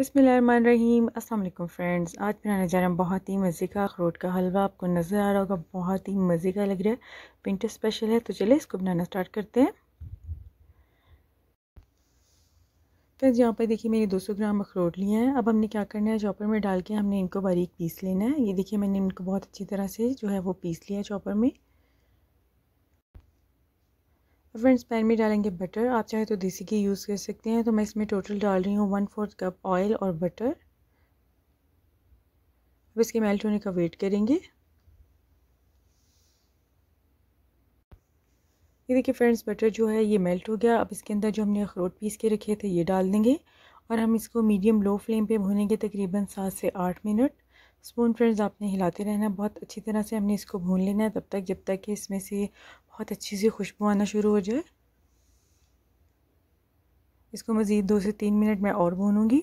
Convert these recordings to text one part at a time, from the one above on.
बसमीम अल्लाम फ्रेंड्स आज बनाने जा रहे हैं बहुत ही मज़े का अखरोट का हलवा आपको नज़र आ रहा होगा बहुत ही मज़े का लग रहा है विंटर स्पेशल है तो चलिए इसको बनाना स्टार्ट करते हैं फ्रेंड्स तो यहाँ पर देखिए मैंने 200 ग्राम अखरोट लिए हैं अब हमने क्या करना है चॉपर में डाल के हमने इनको बारीक पीस लेना है ये देखिए मैंने इनको बहुत अच्छी तरह से जो है वो पीस लिया चॉपर में अब फ्रेंड्स पैन में डालेंगे बटर आप चाहे तो देसी घी यूज़ कर सकते हैं तो मैं इसमें टोटल डाल रही हूँ वन फोर्थ कप ऑयल और बटर अब इसके मेल्ट होने का वेट करेंगे ये देखिए फ्रेंड्स बटर जो है ये मेल्ट हो गया अब इसके अंदर जो हमने अखरोट पीस के रखे थे ये डाल देंगे और हम इसको मीडियम लो फ्लेम पे भूनेंगे तकरीबन सात से आठ मिनट स्पून फ्रेंड्स आपने हिलाते रहना बहुत अच्छी तरह से हमने इसको भून लेना है तब तक जब तक कि इसमें से बहुत अच्छी सी खुशबू आना शुरू हो जाए इसको मज़ीद दो से तीन मिनट मैं और भूनूँगी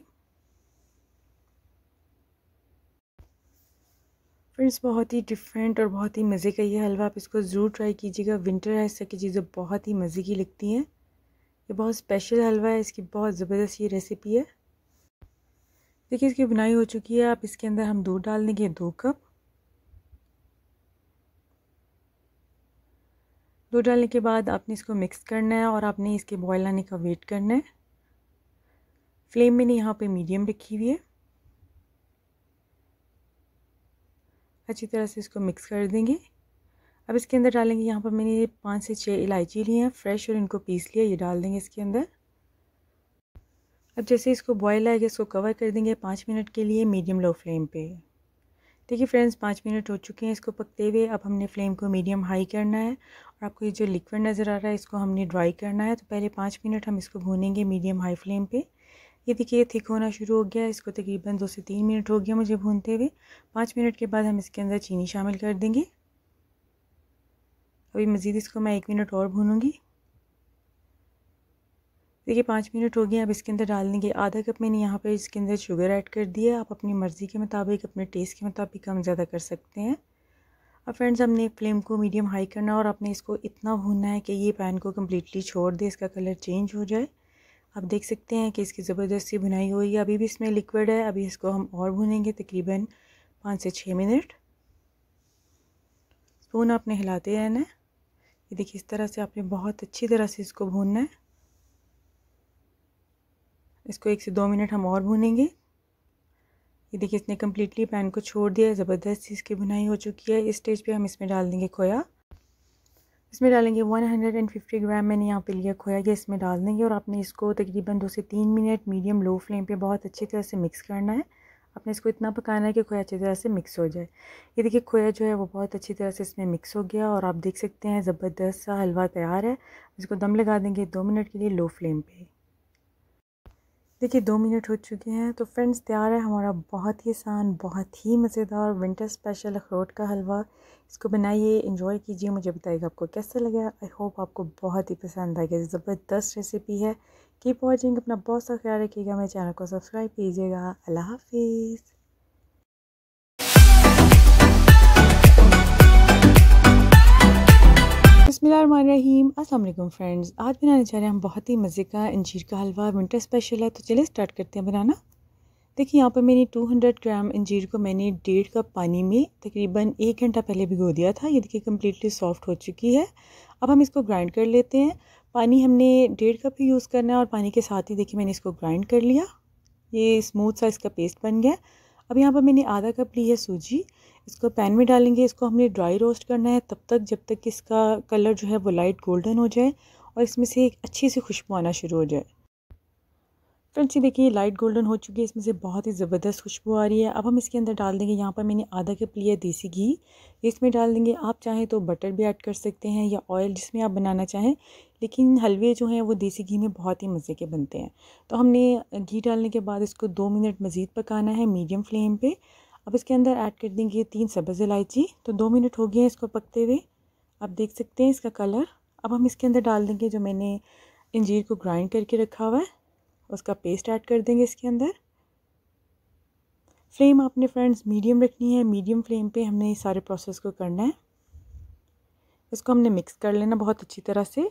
फ्रेंड्स बहुत ही डिफरेंट और बहुत ही मज़े का ये हलवा आप इसको ज़रूर ट्राई कीजिएगा विंटर है इस तरह की चीज़ें बहुत ही मज़े की लगती हैं ये बहुत स्पेशल हलवा है इसकी बहुत ज़बरदस्त ये रेसिपी है देखिए इसकी बुनाई हो चुकी है आप इसके अंदर हम दूध डाल देंगे दो कप दूध डालने के बाद आपने इसको मिक्स करना है और आपने इसके बॉयल आने का वेट करना है फ्लेम मैंने यहाँ पे मीडियम रखी हुई है अच्छी तरह से इसको मिक्स कर देंगे अब इसके अंदर डालेंगे यहाँ पर मैंने पाँच से छः इलायची ली हैं फ्रेश और इनको पीस लिया ये डाल देंगे इसके अंदर अब जैसे इसको बॉयल आएगा इसको कवर कर देंगे पाँच मिनट के लिए मीडियम लो फ्लेम पे देखिए फ्रेंड्स पाँच मिनट हो चुके हैं इसको पकते हुए अब हमने फ्लेम को मीडियम हाई करना है और आपको ये जो लिक्विड नज़र आ रहा है इसको हमने ड्राई करना है तो पहले पाँच मिनट हम इसको भूनेंगे मीडियम हाई फ्लेम पे ये देखिए थिक होना शुरू हो गया इसको तकरीबन दो से तीन मिनट हो गया मुझे भूनते हुए पाँच मिनट के बाद हम इसके अंदर चीनी शामिल कर देंगे अभी मज़ीद इसको मैं एक मिनट और भूनूँगी देखिए पाँच मिनट हो गए अब इसके अंदर डाल देंगे आधा कप मैंने यहाँ पे इसके अंदर शुगर ऐड कर दिया आप अपनी मर्ज़ी के मुताबिक अपने टेस्ट के मुताबिक कम ज़्यादा कर सकते हैं अब फ्रेंड्स हमने फ्लेम को मीडियम हाई करना और आपने इसको इतना भूनना है कि ये पैन को कम्प्लीटली छोड़ दे इसका कलर चेंज हो जाए आप देख सकते हैं कि इसकी ज़बरदस्ती भुनाई रही है अभी भी इसमें लिक्विड है अभी इसको हम और भुनेंगे तकरीबन पाँच से छः मिनट स्पून आपने हिलाते रहना है ये देखिए इस तरह से आपने बहुत अच्छी तरह से इसको भूनना है इसको एक से दो मिनट हम और भूनेंगे ये देखिए इसने कम्प्लीटली पैन को छोड़ दिया है ज़बरदस्त इसकी भुनाई हो चुकी है इस स्टेज पे हम इसमें डाल देंगे खोया इसमें डालेंगे 150 ग्राम मैंने यहाँ पे लिया खोया ये इसमें डाल देंगे और आपने इसको तकरीबन दो से तीन मिनट मीडियम लो फ्लेम पे बहुत अच्छी तरह से मिक्स करना है आपने इसको इतना पकाना है कि खोया अच्छी तरह से मिक्स हो जाए ये देखिए खोया जो है वो बहुत अच्छी तरह से इसमें मिक्स हो गया और आप देख सकते हैं ज़बरदस्त सा हलवा तैयार है इसको दम लगा देंगे दो मिनट के लिए लो फ्लेम पर देखिए दो मिनट हो चुके हैं तो फ्रेंड्स तैयार है हमारा बहुत ही आसान बहुत ही मज़ेदार विंटर स्पेशल अखरोट का हलवा इसको बनाइए इंजॉय कीजिए मुझे बताइएगा आपको कैसा लगा आई होप आपको बहुत ही पसंद आएगा ज़बरदस्त रेसिपी है कीप वॉचिंग अपना बहुत सा ख्याल रखिएगा मेरे चैनल को सब्सक्राइब कीजिएगा अल्लाह हाफिज़ बसमीम असल फ्रेंड्स आज बनाने जा रहे हैं हम बहुत ही मज़े का अंजीर का हलवा विंटर स्पेशल है तो चलिए स्टार्ट करते हैं बनाना देखिए यहाँ पर मैंने 200 ग्राम अंजीर को मैंने डेढ़ कप पानी में तकरीबन एक घंटा पहले भिगो दिया था ये देखिए कम्प्लीटली सॉफ्ट हो चुकी है अब हम इसको ग्राइंड कर लेते हैं पानी हमने डेढ़ कप ही यूज़ करना है और पानी के साथ ही देखिए मैंने इसको ग्राइंड कर लिया ये स्मूथ सा इसका पेस्ट बन गया अब यहाँ पर मैंने आधा कप ली है सूजी इसको पैन में डालेंगे इसको हमने ड्राई रोस्ट करना है तब तक जब तक इसका कलर जो है वो लाइट गोल्डन हो जाए और इसमें से एक अच्छी सी खुशबू आना शुरू हो जाए फ्रेंड्स ये देखिए लाइट गोल्डन हो चुकी है इसमें से बहुत ही ज़बरदस्त खुशबू आ रही है अब हम इसके अंदर डाल देंगे यहाँ पर मैंने आधा कप लिया देसी घी इसमें डाल देंगे आप चाहें तो बटर भी ऐड कर सकते हैं या ऑयल जिसमें आप बनाना चाहें लेकिन हलवे जो हैं वो देसी घी में बहुत ही मज़े के बनते हैं तो हमने घी डालने के बाद इसको दो मिनट मज़ीद पकाना है मीडियम फ्लेम पर अब इसके अंदर ऐड कर देंगे तीन सब्ज़ इलायची तो दो मिनट हो गए हैं इसको पकते हुए आप देख सकते हैं इसका कलर अब हम इसके अंदर डाल देंगे जो मैंने इंजीर को ग्राइंड करके रखा हुआ है उसका पेस्ट ऐड कर देंगे इसके अंदर फ्लेम आपने फ्रेंड्स मीडियम रखनी है मीडियम फ्लेम पे हमने इस सारे प्रोसेस को करना है इसको हमने मिक्स कर लेना बहुत अच्छी तरह से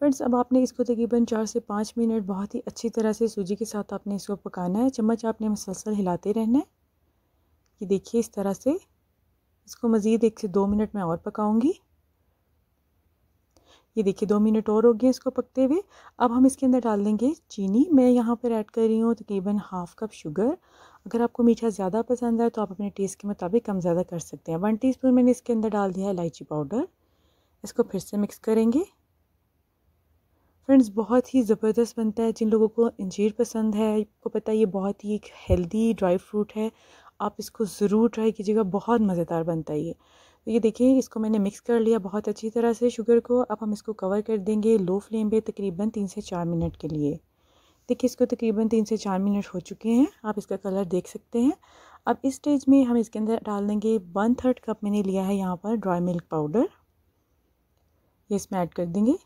फ्रेंड्स अब आपने इसको तकरीबन चार से पाँच मिनट बहुत ही अच्छी तरह से सूजी के साथ आपने इसको पकाना है चम्मच आपने मसलसल हिलाते रहना है कि देखिए इस तरह से इसको मज़ीद एक से दो मिनट में और पकाऊँगी ये देखिए दो मिनट और हो गए इसको पकते हुए अब हम इसके अंदर डाल देंगे चीनी मैं यहाँ पर ऐड कर रही हूँ तकरीबन हाफ़ कप शुगर अगर आपको मीठा ज़्यादा पसंद है तो आप अपने टेस्ट के मुताबिक कम ज़्यादा कर सकते हैं वन टीस्पून मैंने इसके अंदर डाल दिया है इलायची पाउडर इसको फिर से मिक्स करेंगे फ्रेंड्स बहुत ही ज़बरदस्त बनता है जिन लोगों को इंजीर पसंद है आपको पता है ये बहुत ही एक हेल्दी ड्राई फ्रूट है आप इसको ज़रूर ट्राई कीजिएगा बहुत मज़ेदार बनता है ये तो ये देखिए इसको मैंने मिक्स कर लिया बहुत अच्छी तरह से शुगर को अब हम इसको कवर कर देंगे लो फ्लेम पे तकरीबन तीन से चार मिनट के लिए देखिए इसको तकरीबन तीन से चार मिनट हो चुके हैं आप इसका कलर देख सकते हैं अब इस स्टेज में हम इसके अंदर डाल देंगे वन थर्ड कप मैंने लिया है यहाँ पर ड्राई मिल्क पाउडर ये इसमें ऐड कर देंगे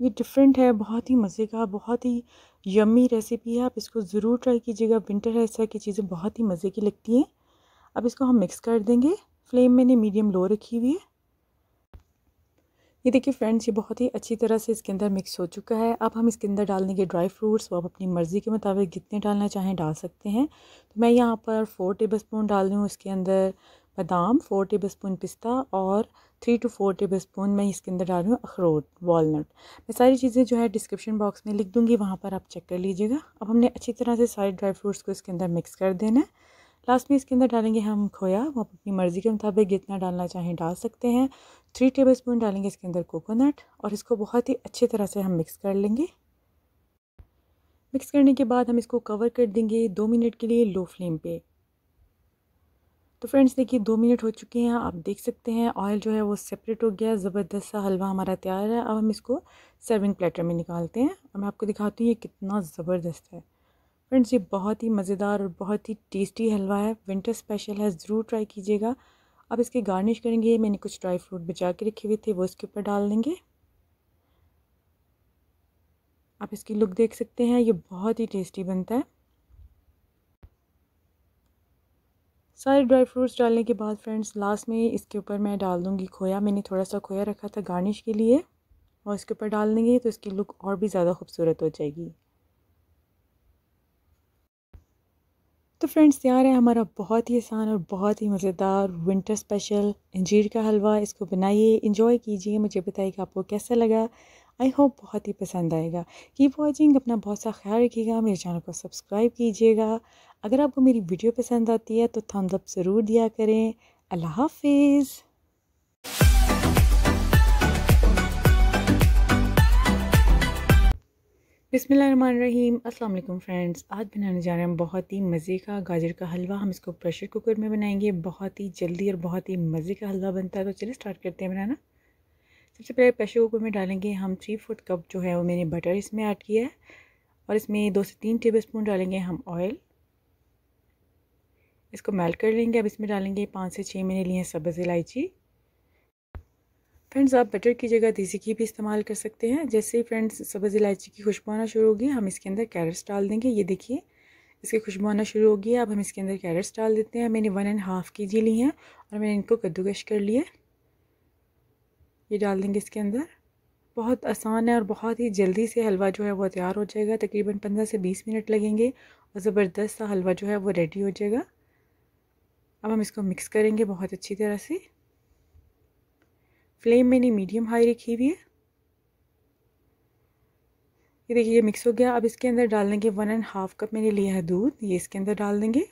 ये डिफरेंट है बहुत ही मज़े का बहुत ही यम्मी रेसिपी है आप इसको ज़रूर ट्राई कीजिएगा विंटर है इस तरह की चीज़ें बहुत ही मज़े की लगती हैं अब इसको हम मिक्स कर देंगे फ्लेम मैंने मीडियम लो रखी हुई है ये देखिए फ्रेंड्स ये बहुत ही अच्छी तरह से इसके अंदर मिक्स हो चुका है अब हम इसके अंदर डाल देंगे ड्राई फ्रूट्स वो आप अपनी मर्ज़ी के मुताबिक जितने डालना चाहें डाल सकते हैं तो मैं यहाँ पर फ़ोर टेबल स्पून डाल रही हूँ इसके अंदर बादाम फ़ोर टेबल स्पून पिस्ता और three to four tablespoon मैं इसके अंदर डाल रही हूँ अखरोट वॉलट मैं सारी चीज़ें जो है डिस्क्रिप्शन बॉक्स में लिख दूँगी वहाँ पर आप चेक कर लीजिएगा अब हमने अच्छी तरह से सारे ड्राई फ्रूट्स को इसके अंदर मिक्स कर देना है लास्ट में इसके अंदर डालेंगे हम खोया वो आप अपनी मर्ज़ी के मुताबिक जितना डालना चाहें डाल सकते हैं थ्री टेबल स्पून डालेंगे इसके अंदर कोकोनट और इसको बहुत ही अच्छी तरह से हम मिक्स कर लेंगे मिक्स करने के बाद हम इसको कवर कर देंगे दो मिनट के लिए लो फ्लेम पे तो फ्रेंड्स देखिए दो मिनट हो चुके हैं आप देख सकते हैं ऑयल जो है वो सेपरेट हो गया ज़बरदस्त सा हलवा हमारा तैयार है अब हम इसको सर्विंग प्लेटर में निकालते हैं और मैं आपको दिखाती हूँ ये कितना ज़बरदस्त है फ्रेंड्स ये बहुत ही मज़ेदार और बहुत ही टेस्टी हलवा है विंटर स्पेशल है ज़रूर ट्राई कीजिएगा अब इसके गार्निश करेंगे मैंने कुछ ड्राई फ्रूट बचा के रखे हुए थे वो इसके ऊपर डाल देंगे आप इसकी लुक देख सकते हैं ये बहुत ही टेस्टी बनता है सारे ड्राई फ्रूट्स डालने के बाद फ्रेंड्स लास्ट में इसके ऊपर मैं डाल दूँगी खोया मैंने थोड़ा सा खोया रखा था गार्निश के लिए और इसके ऊपर डाल देंगे तो इसकी लुक और भी ज़्यादा खूबसूरत हो जाएगी तो फ्रेंड्स तैयार है हमारा बहुत ही आसान और बहुत ही मज़ेदार विंटर स्पेशल इंजीर का हलवा इसको बनाइए इंजॉय कीजिए मुझे बताइए कि आपको कैसा लगा आई होप बहुत ही पसंद आएगा कीप वॉचिंग अपना बहुत सा ख्याल रखिएगा मेरे चैनल को सब्सक्राइब कीजिएगा अगर आपको मेरी वीडियो पसंद आती है तो थम्स अप ज़रूर दिया करें अल्लाह हाफिज़ बिसमीम अल्लाम फ्रेंड्स आज बनाने जा रहे हैं बहुत ही मज़े का गाजर का हलवा हम इसको प्रेशर कुकर में बनाएंगे बहुत ही जल्दी और बहुत ही मज़े का हलवा बनता है तो चलिए स्टार्ट करते हैं बनाना सबसे पहले प्रेशर कुकर में डालेंगे हम थ्री फोर्थ कप जो है वो मैंने बटर इसमें ऐड किया है और इसमें दो से तीन टेबल स्पून डालेंगे हम ऑयल इसको मेल्ट कर लेंगे अब इसमें डालेंगे पाँच से छः मैंने लिए हैं सब्ज़ इलायची फ्रेंड्स आप बटर की जगह देसी घी भी इस्तेमाल कर सकते हैं जैसे ही फ्रेंड्स सब्ज़ इलायची की खुशबू आना शुरू होगी हम इसके अंदर कैरेट्स डाल देंगे ये देखिए इसकी खुशबू आना शुरू होगी अब हम इसके अंदर कैरेट्स डाल देते हैं मैंने वन एंड हाफ़ के जी ली हैं और मैंने इनको कद्दूकश कर लिए ये डाल देंगे इसके अंदर बहुत आसान है और बहुत ही जल्दी से हलवा जो है वो तैयार हो जाएगा तकरीबन पंद्रह से बीस मिनट लगेंगे और ज़बरदस्त सा हलवा जो है वो रेडी हो जाएगा अब हम इसको मिक्स करेंगे बहुत अच्छी तरह से फ्लेम मैंने मीडियम हाई रखी हुई है ये देखिए ये मिक्स हो गया अब इसके अंदर डाल देंगे वन एंड हाफ कप मैंने लिया है दूध ये इसके अंदर डाल देंगे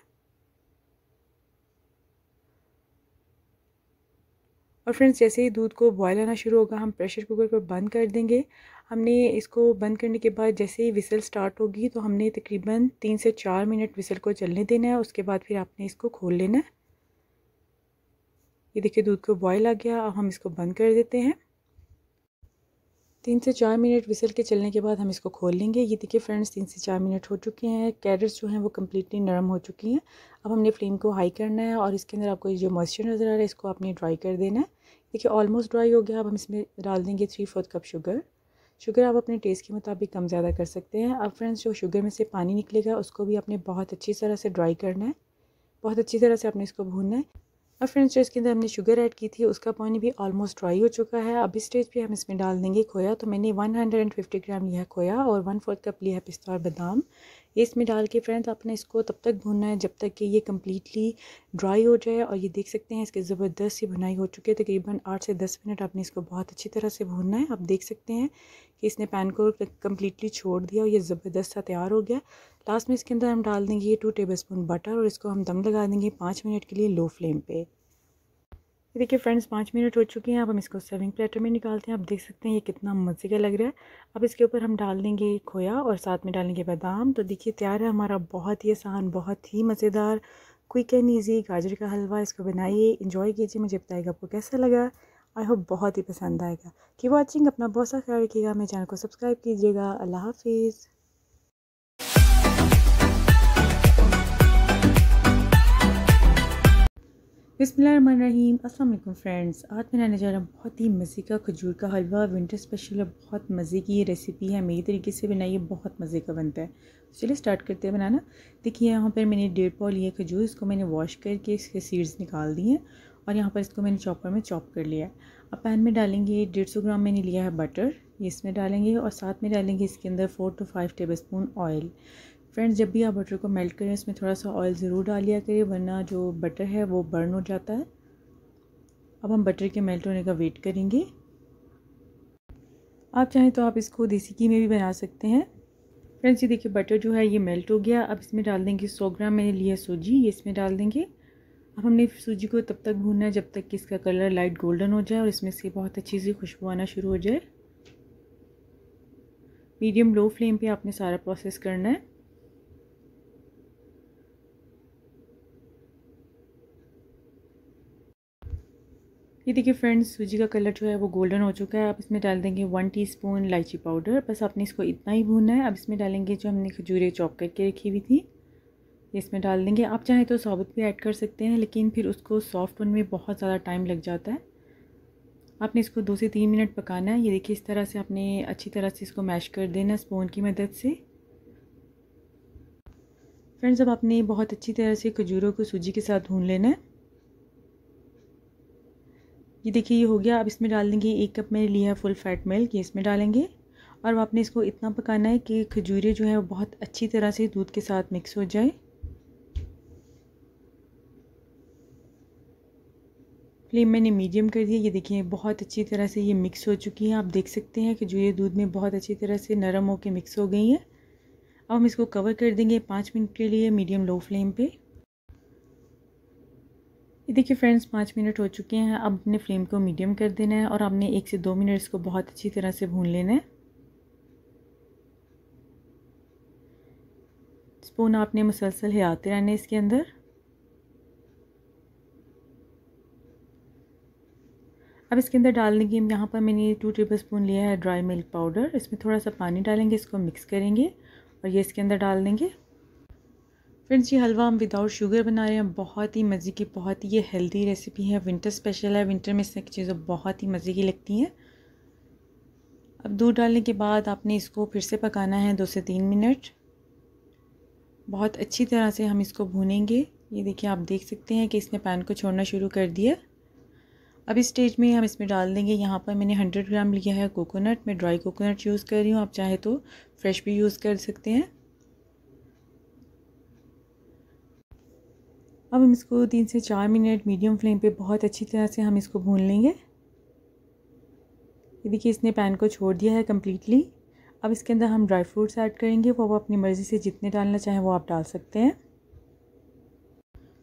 और फ्रेंड्स जैसे ही दूध को बॉयल आना शुरू होगा हम प्रेशर कुकर को बंद कर देंगे हमने इसको बंद करने के बाद जैसे ही विसल स्टार्ट होगी तो हमने तकरीबन तीन से चार मिनट विसल को चलने देना है उसके बाद फिर आपने इसको खोल लेना है ये देखिए दूध को बॉयल आ गया अब हम इसको बंद कर देते हैं तीन से चार मिनट विसल के चलने के बाद हम इसको खोल लेंगे ये देखिए फ्रेंड्स तीन से चार मिनट हो चुके हैं कैरेट्स जो हैं वो कम्प्लीटली नरम हो चुकी हैं अब हमने फ्लेम को हाई करना है और इसके अंदर आपको जो मॉइस्चर नज़र आ रहा है इसको आपने ड्राई कर देना है देखिए ऑलमोस्ट ड्राई हो गया अब हम इसमें डाल देंगे three fourth cup sugar sugar आप अपने टेस्ट के मुताबिक कम ज़्यादा कर सकते हैं अब फ्रेंड्स जो शुगर में से पानी निकलेगा उसको भी आपने बहुत अच्छी तरह से ड्राई करना है बहुत अच्छी तरह से आपने इसको भूनना है और फ्रेंड्स जो इसके अंदर हमने शुगर ऐड की थी उसका पानी भी ऑलमोस्ट ड्राई हो चुका है अभी स्टेज पे हम इसमें डाल देंगे खोया तो मैंने 150 ग्राम लिया खोया और वन फोर्थ कप लिया है पिस्ता और बादाम ये इसमें डाल के फ्रेंड्स आपने इसको तब तक भूनना है जब तक कि ये कम्प्लीटली ड्राई हो जाए और ये देख सकते हैं इसके ज़बरदस्त ही भुनाई हो चुकी है तकरीबन आठ से दस मिनट आपने इसको बहुत अच्छी तरह से भूनना है आप देख सकते हैं कि इसने पैन को कम्प्लीटली छोड़ दिया और ये ज़बरदस्त सा तैयार हो गया लास्ट में इसके अंदर हम डाल देंगे टू टेबल स्पून बटर और इसको हम दम लगा देंगे पाँच मिनट के लिए लो फ्लेम पे देखिए फ्रेंड्स पाँच मिनट हो चुके हैं अब हम इसको सर्विंग प्लेटर में निकालते हैं आप देख सकते हैं ये कितना मज़े का लग रहा है अब इसके ऊपर हम डाल देंगे खोया और साथ में डालेंगे बादाम तो देखिए तैयार है हमारा बहुत ही आसान बहुत ही मज़ेदार क्विक एंड ईजी गाजर का हलवा इसको बनाइए इंजॉय कीजिए मुझे बताएगा आपको कैसा लगा आई होप बहुत ही पसंद आएगा कि वॉचिंग अपना बहुत सा ख्याल रखिएगा मेरे चैनल को सब्सक्राइब कीजिएगा अल्लाह हाफिज़ आज मैं जा रहा हूँ बहुत ही मज़े का खजूर का हलवा विंटर स्पेशल और बहुत मज़े की ये रेसिपी है मेरी तरीके से बनाइए बहुत मज़े का बनता है तो चलिए स्टार्ट करते हैं बनाना देखिए यहाँ पर मैंने डेढ़ पाव खजूर इसको मैंने वॉश करके निकाल दिए और यहाँ पर इसको मैंने चॉपर में चॉप कर लिया है अब पैन में डालेंगे डेढ़ सौ ग्राम मैंने लिया है बटर ये इसमें डालेंगे और साथ में डालेंगे इसके अंदर four to five tablespoon oil friends जब भी आप बटर को मेल्ट करें इसमें थोड़ा सा ऑयल ज़रूर डालिया करिए वरना जो बटर है वो बर्न हो जाता है अब हम बटर के मेल्ट होने का वेट करेंगे आप चाहें तो आप इसको देसी घी में भी बना सकते हैं फ्रेंड्स ये देखिए बटर जो है ये मेल्ट हो गया अब इसमें डाल देंगे सौ ग्राम मैंने लिया सूजी ये इसमें डाल देंगे अब हमने सूजी को तब तक भूनना है जब तक कि इसका कलर लाइट गोल्डन हो जाए और इसमें से बहुत अच्छी सी खुशबू आना शुरू हो जाए मीडियम लो फ्लेम पे आपने सारा प्रोसेस करना है ये देखिए फ्रेंड्स सूजी का कलर जो है वो गोल्डन हो चुका है आप इसमें डाल देंगे वन टीस्पून इलायची पाउडर बस आपने इसको इतना ही भूनना है अब इसमें डालेंगे जो हमने खजूरें चॉप करके रखी हुई थी इसमें डाल देंगे आप चाहें तो साबुत भी ऐड कर सकते हैं लेकिन फिर उसको सॉफ्ट होने में बहुत ज़्यादा टाइम लग जाता है आपने इसको दो से तीन मिनट पकाना है ये देखिए इस तरह से आपने अच्छी तरह से इसको मैश कर देना स्पून की मदद से फ्रेंड्स अब आपने बहुत अच्छी तरह से खजूरों को सूजी के साथ भून लेना है ये देखिए ये हो गया अब इसमें डाल देंगे एक कप मैंने लिया है फुल फैट मिल्क ये इसमें डालेंगे और आपने इसको इतना पकाना है कि खजूरें जो है वो बहुत अच्छी तरह से दूध के साथ मिक्स हो जाए फ्लेम मैंने मीडियम कर दिया ये देखिए बहुत अच्छी तरह से ये मिक्स हो चुकी हैं आप देख सकते हैं कि जो ये दूध में बहुत अच्छी तरह से नरम होकर मिक्स हो गई हैं अब हम इसको कवर कर देंगे पाँच मिनट के लिए मीडियम लो फ्लेम पे ये देखिए फ्रेंड्स पाँच मिनट हो चुके हैं अब अपने फ्लेम को मीडियम कर देना है और आपने एक से दो मिनट इसको बहुत अच्छी तरह से भून लेना है स्पून आपने मुसलसल हिलाते रहना है इसके अंदर अब इसके अंदर डालने की हम यहाँ पर मैंने टू टेबल स्पून लिया है ड्राई मिल्क पाउडर इसमें थोड़ा सा पानी डालेंगे इसको मिक्स करेंगे और ये इसके अंदर डाल देंगे फ्रेंड्स ये हलवा हम विदाउट शुगर बना रहे हैं बहुत ही मज़े की बहुत ही ये हेल्दी रेसिपी है विंटर स्पेशल है विंटर में इसमें चीज़ें बहुत ही मज़े की लगती हैं अब दूध डालने के बाद आपने इसको फिर से पकाना है दो से तीन मिनट बहुत अच्छी तरह से हम इसको भूनेंगे ये देखिए आप देख सकते हैं कि इसने पैन को छोड़ना शुरू कर दिया अब इस स्टेज में हम इसमें डाल देंगे यहाँ पर मैंने हंड्रेड ग्राम लिया है कोकोनट मैं ड्राई कोकोनट यूज़ कर रही हूँ आप चाहे तो फ्रेश भी यूज़ कर सकते हैं अब हम इसको तीन से चार मिनट मीडियम फ्लेम पे बहुत अच्छी तरह से हम इसको भून लेंगे ये देखिए इसने पैन को छोड़ दिया है कम्प्लीटली अब इसके अंदर हम ड्राई फ्रूट्स ऐड करेंगे वो आप अपनी मर्ज़ी से जितने डालना चाहें वो आप डाल सकते हैं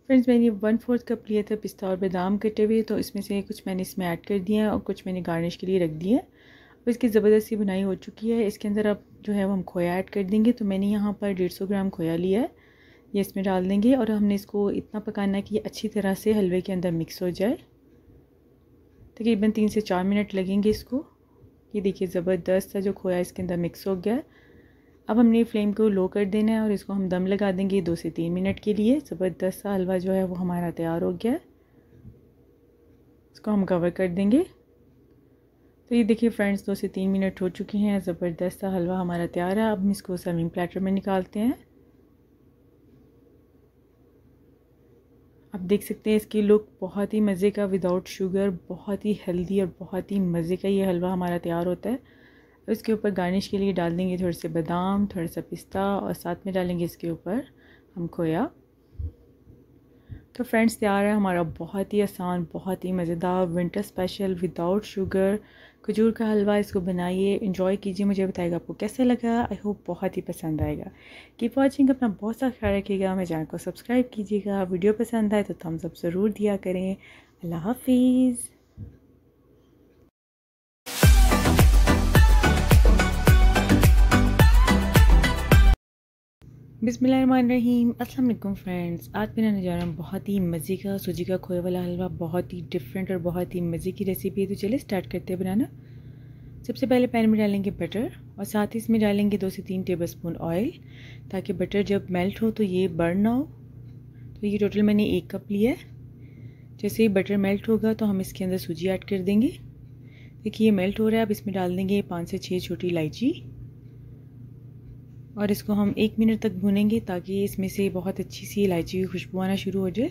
फ्रेंड्स मैंने वन फोर्थ कप लिया था पिस्ता और बादाम कटे हुए तो इसमें से कुछ मैंने इसमें ऐड कर दिया है और कुछ मैंने गार्निश के लिए रख दिए अब इसकी ज़बरदस्ती बुनाई हो चुकी है इसके अंदर अब जो है हम खोया ऐड कर देंगे तो मैंने यहाँ पर डेढ़ सौ ग्राम खोया लिया है ये इसमें डाल देंगे और हमने इसको इतना पकाना है कि ये अच्छी तरह से हलवे के अंदर मिक्स हो जाए तकरीबन तीन से चार मिनट लगेंगे इसको ये देखिए ज़बरदस्त है जो खोया इसके अंदर मिक्स हो गया है अब हमने फ्लेम को लो कर देना है और इसको हम दम लगा देंगे दो से तीन मिनट के लिए ज़बरदस्त सा हलवा जो है वो हमारा तैयार हो गया है इसको हम कवर कर देंगे तो ये देखिए फ्रेंड्स दो से तीन मिनट हो चुके हैं ज़बरदस्त सा हलवा हमारा तैयार है अब हम इसको सर्विंग प्लेटर में निकालते हैं आप देख सकते हैं इसकी लुक बहुत ही मज़े का विदाउट शुगर बहुत ही हेल्दी और बहुत ही मज़े का ये हलवा हमारा तैयार होता है उसके ऊपर गार्निश के लिए डाल देंगे थोड़े से बादाम थोड़ा सा पिस्ता और साथ में डालेंगे इसके ऊपर हम खोया तो फ्रेंड्स तैयार है हमारा बहुत ही आसान बहुत ही मज़ेदार विंटर स्पेशल विदाउट शुगर खजूर का हलवा इसको बनाइए इंजॉय कीजिए मुझे बताएगा आपको कैसे लगा आई होप बहुत ही पसंद आएगा कीप वॉचिंग अपना बहुत सा ख्याल रखिएगा मेरे चैनल को सब्सक्राइब कीजिएगा वीडियो पसंद आए तो थम्स अप ज़रूर दिया करें अल्लाह हाफिज़ बिसमीम अल्लाम फ्रेंड्स आज मैं बनाने जा रहा हूँ बहुत ही मज़े का सूजी का खोए वाला हलवा बहुत ही डिफरेंट और बहुत ही मज़े की रेसिपी है तो चलिए स्टार्ट करते हैं बनाना सबसे पहले पैन में डालेंगे बटर और साथ ही इसमें डालेंगे दो से तीन टेबल स्पून ऑयल ताकि बटर जब मेल्ट हो तो ये बर्न ना हो तो ये टोटल मैंने एक कप लिया है जैसे ही बटर मेल्ट होगा तो हम इसके अंदर सूजी ऐड कर देंगे देखिए ये मेल्ट हो रहा है अब इसमें डाल देंगे पाँच से छः छोटी इलायची और इसको हम एक मिनट तक भूनेंगे ताकि इसमें से बहुत अच्छी सी इलायची की खुशबू आना शुरू हो जाए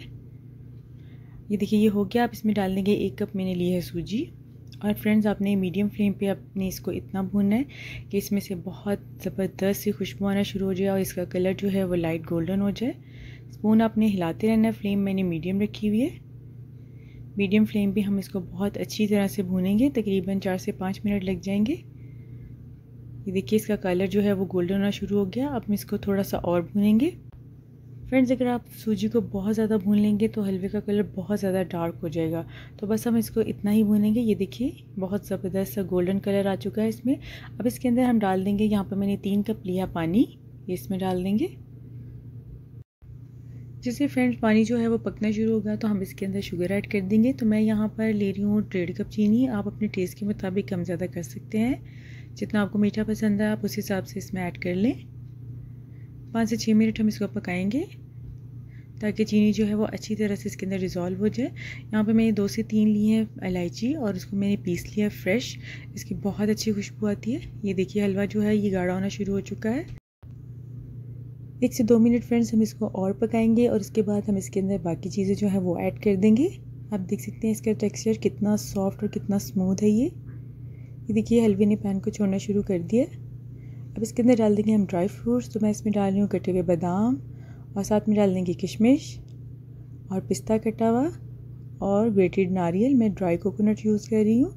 ये देखिए ये हो गया आप इसमें डाल देंगे एक कप मैंने ली है सूजी और फ्रेंड्स आपने मीडियम फ्लेम पे आपने इसको इतना भूनना है कि इसमें से बहुत ज़बरदस्त सी खुशबू आना शुरू हो जाए और इसका कलर जो है वो लाइट गोल्डन हो जाए स्पून आपने हिलाते रहना है फ्लेम मैंने मीडियम रखी हुई है मीडियम फ्लेम पे हम इसको बहुत अच्छी तरह से भूनेंगे तकरीबन चार से पाँच मिनट लग जाएंगे ये देखिए इसका कलर जो है वो गोल्डन होना शुरू हो गया अब हम इसको थोड़ा सा और भूनेंगे फ्रेंड्स अगर आप सूजी को बहुत ज़्यादा भून लेंगे तो हलवे का कलर बहुत ज़्यादा डार्क हो जाएगा तो बस हम इसको इतना ही भूनेंगे ये देखिए बहुत ज़बरदस्त सा गोल्डन कलर आ चुका है इसमें अब इसके अंदर हम डाल देंगे यहाँ पर मैंने तीन कप लिया पानी ये इसमें डाल देंगे जैसे फ्रेंड्स पानी जो है वो पकना शुरू होगा तो हम इसके अंदर शुगर ऐड कर देंगे तो मैं यहाँ पर ले रही हूँ डेढ़ कप चीनी आप अपने टेस्ट के मुताबिक कम ज़्यादा कर सकते हैं जितना आपको मीठा पसंद है आप उस हिसाब से इसमें ऐड कर लें पाँच से छः मिनट हम इसको पकाएंगे ताकि चीनी जो है वो अच्छी तरह से इसके अंदर डिज़ोल्व हो जाए यहाँ पे मैंने दो से तीन ली है इलायची और उसको मैंने पीस लिया है फ्रेश इसकी बहुत अच्छी खुशबू आती है ये देखिए हलवा जो है ये गाढ़ा होना शुरू हो चुका है एक से दो मिनट फ्रेंड्स हम इसको और पकाएंगे और उसके बाद हम इसके अंदर बाकी चीज़ें जो है वो ऐड कर देंगे आप देख सकते हैं इसका टेक्स्चर कितना सॉफ्ट और कितना स्मूथ है ये ये देखिए हलवे ने पैन को छोड़ना शुरू कर दिया अब इसके अंदर डाल देंगे हम ड्राई फ्रूट्स तो मैं इसमें डाल रही हूँ कटे हुए बादाम और साथ में डाल देंगे किशमिश और पिस्ता कटा हुआ और ग्रेटेड नारियल मैं ड्राई कोकोनट यूज़ कर रही हूँ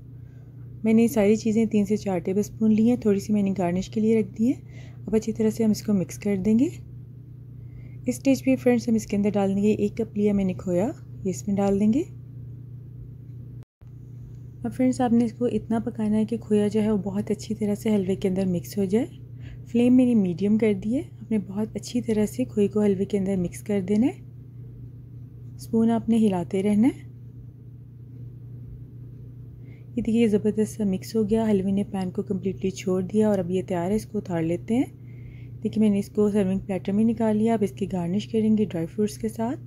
मैंने ये सारी चीज़ें तीन से चार टेबल स्पून ली हैं थोड़ी सी मैंने गार्निश के लिए रख दी है अब अच्छी तरह से हम इसको मिक्स कर देंगे इस स्टेज पर फ्रेंड्स हम इसके अंदर डाल देंगे एक कप लिया मैंने खोया ये इसमें डाल देंगे अब फ्रेंड्स आपने इसको इतना पकाना है कि खोया जो है वो बहुत अच्छी तरह से हलवे के अंदर मिक्स हो जाए फ्लेम मैंने मीडियम कर दी है आपने बहुत अच्छी तरह से खोए को हलवे के अंदर मिक्स कर देना है स्पून आपने हिलाते रहना है ये देखिए ज़बरदस्त सा मिक्स हो गया हलवे ने पैन को कम्प्लीटली छोड़ दिया और अब ये तैयार है इसको उतार लेते हैं देखिए मैंने इसको सर्विंग प्लेटर में निकाल लिया अब इसकी गार्निश करेंगे ड्राई फ्रूट्स के साथ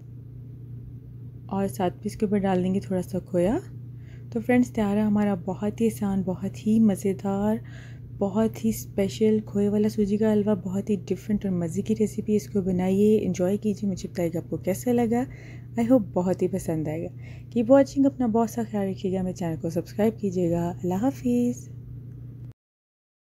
और साथ भी इसके ऊपर डाल देंगे थोड़ा सा खोया तो फ्रेंड्स तैयार है हमारा बहुत ही आसान बहुत ही मज़ेदार बहुत ही स्पेशल खोए वाला सूजी का हलवा बहुत ही डिफरेंट और मज़े की रेसिपी इसको बनाइए इन्जॉय कीजिए मुझे बताएगा आपको कैसा लगा आई होप बहुत ही पसंद आएगा कीप वॉचिंग अपना बहुत सा ख्याल रखिएगा मेरे चैनल को सब्सक्राइब कीजिएगा अल्लाह हाफिज़